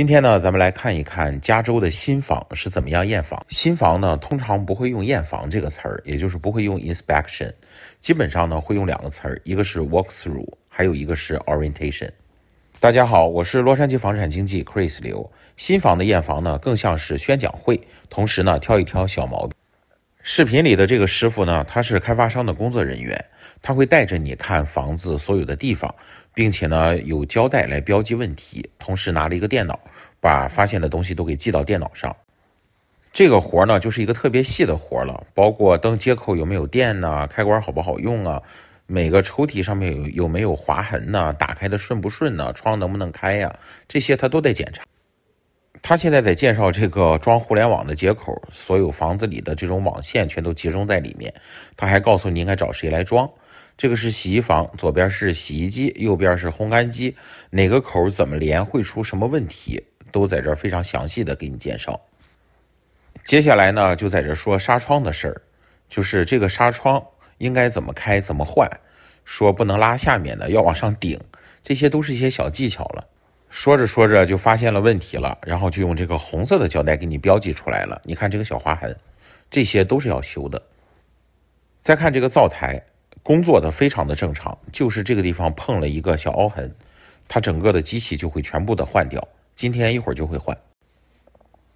今天呢，咱们来看一看加州的新房是怎么样验房。新房呢，通常不会用验房这个词儿，也就是不会用 inspection，基本上呢会用两个词儿，一个是 walk through，还有一个是 orientation。大家好，我是洛杉矶房产经纪 Chris 刘。新房的验房呢，更像是宣讲会，同时呢挑一挑小毛病。视频里的这个师傅呢，他是开发商的工作人员，他会带着你看房子所有的地方，并且呢有胶带来标记问题，同时拿了一个电脑，把发现的东西都给记到电脑上。这个活儿呢就是一个特别细的活儿了，包括灯接口有没有电呢，开关好不好用啊，每个抽屉上面有有没有划痕呢，打开的顺不顺呢，窗能不能开呀，这些他都得检查。他现在在介绍这个装互联网的接口，所有房子里的这种网线全都集中在里面。他还告诉你应该找谁来装。这个是洗衣房，左边是洗衣机，右边是烘干机，哪个口怎么连，会出什么问题，都在这非常详细的给你介绍。接下来呢，就在这说纱窗的事儿，就是这个纱窗应该怎么开，怎么换，说不能拉下面的，要往上顶，这些都是一些小技巧了。说着说着就发现了问题了，然后就用这个红色的胶带给你标记出来了。你看这个小划痕，这些都是要修的。再看这个灶台，工作的非常的正常，就是这个地方碰了一个小凹痕，它整个的机器就会全部的换掉。今天一会儿就会换。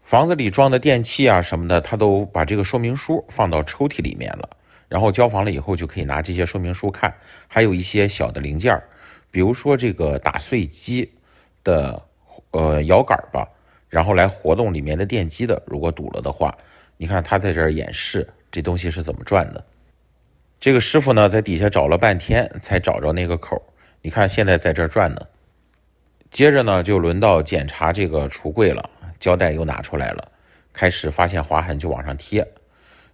房子里装的电器啊什么的，他都把这个说明书放到抽屉里面了，然后交房了以后就可以拿这些说明书看，还有一些小的零件儿，比如说这个打碎机。的呃摇杆吧，然后来活动里面的电机的。如果堵了的话，你看他在这儿演示这东西是怎么转的。这个师傅呢在底下找了半天才找着那个口，你看现在在这儿转呢。接着呢就轮到检查这个橱柜了，胶带又拿出来了，开始发现划痕就往上贴。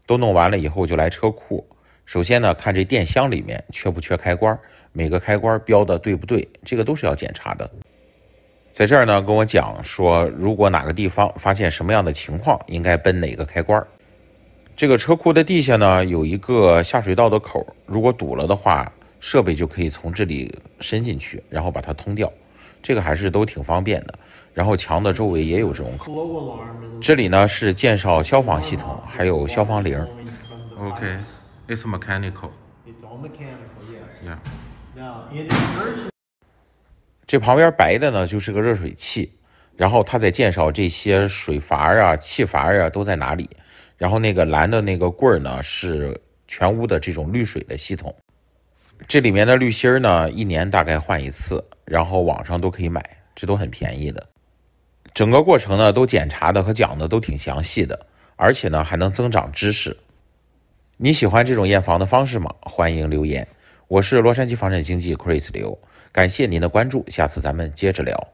都弄完了以后就来车库，首先呢看这电箱里面缺不缺开关，每个开关标的对不对，这个都是要检查的。在这儿呢，跟我讲说，如果哪个地方发现什么样的情况，应该奔哪个开关儿。这个车库的地下呢，有一个下水道的口，如果堵了的话，设备就可以从这里伸进去，然后把它通掉。这个还是都挺方便的。然后墙的周围也有这种口。这里呢是介绍消防系统，还有消防铃。OK，it's mechanical. It's all mechanical, yes. Yeah. Now in an emergency. 这旁边白的呢，就是个热水器，然后他在介绍这些水阀啊、气阀啊都在哪里，然后那个蓝的那个棍儿呢，是全屋的这种滤水的系统，这里面的滤芯儿呢，一年大概换一次，然后网上都可以买，这都很便宜的。整个过程呢，都检查的和讲的都挺详细的，而且呢还能增长知识。你喜欢这种验房的方式吗？欢迎留言。我是洛杉矶房产经纪 Chris 刘。感谢您的关注，下次咱们接着聊。